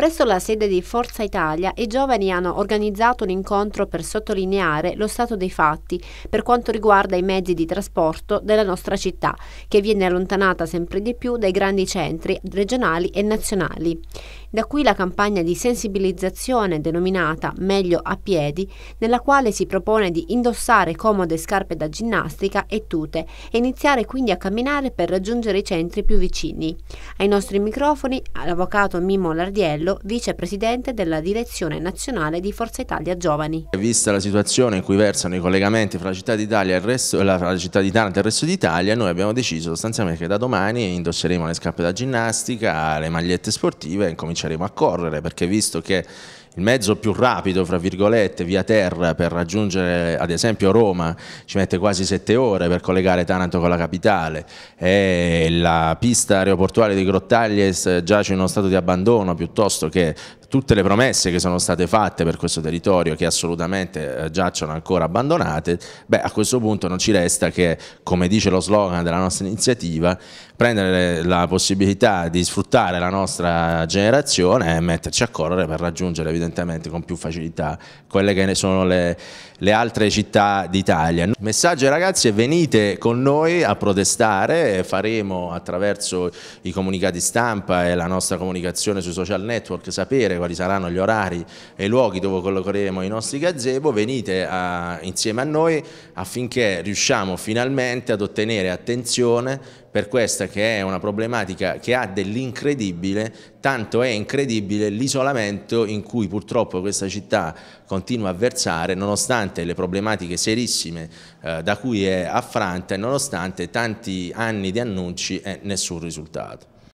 Presso la sede di Forza Italia i giovani hanno organizzato un incontro per sottolineare lo stato dei fatti per quanto riguarda i mezzi di trasporto della nostra città, che viene allontanata sempre di più dai grandi centri regionali e nazionali. Da qui la campagna di sensibilizzazione denominata Meglio a piedi, nella quale si propone di indossare comode scarpe da ginnastica e tute e iniziare quindi a camminare per raggiungere i centri più vicini. Ai nostri microfoni l'avvocato Mimo Lardiello, vicepresidente della Direzione Nazionale di Forza Italia Giovani. Vista la situazione in cui versano i collegamenti fra la città d'Italia e il resto, la città di Taranto e il resto d'Italia, noi abbiamo deciso sostanzialmente che da domani indosseremo le scarpe da ginnastica, le magliette sportive e incominciamo cominceremo a correre perché visto che il mezzo più rapido, fra virgolette, via terra per raggiungere ad esempio Roma ci mette quasi sette ore per collegare Taranto con la capitale e la pista aeroportuale di Grottaglies giace in uno stato di abbandono piuttosto che tutte le promesse che sono state fatte per questo territorio che assolutamente eh, giacciono ancora abbandonate, beh a questo punto non ci resta che, come dice lo slogan della nostra iniziativa, prendere la possibilità di sfruttare la nostra generazione e metterci a correre per raggiungere evidentemente con più facilità quelle che ne sono le, le altre città d'Italia. Messaggio ai ragazzi è venite con noi a protestare, faremo attraverso i comunicati stampa e la nostra comunicazione sui social network sapere quali saranno gli orari e i luoghi dove collocheremo i nostri gazebo, venite a, insieme a noi affinché riusciamo finalmente ad ottenere attenzione per questa che è una problematica che ha dell'incredibile, tanto è incredibile l'isolamento in cui purtroppo questa città continua a versare nonostante le problematiche serissime eh, da cui è affranta e nonostante tanti anni di annunci e nessun risultato.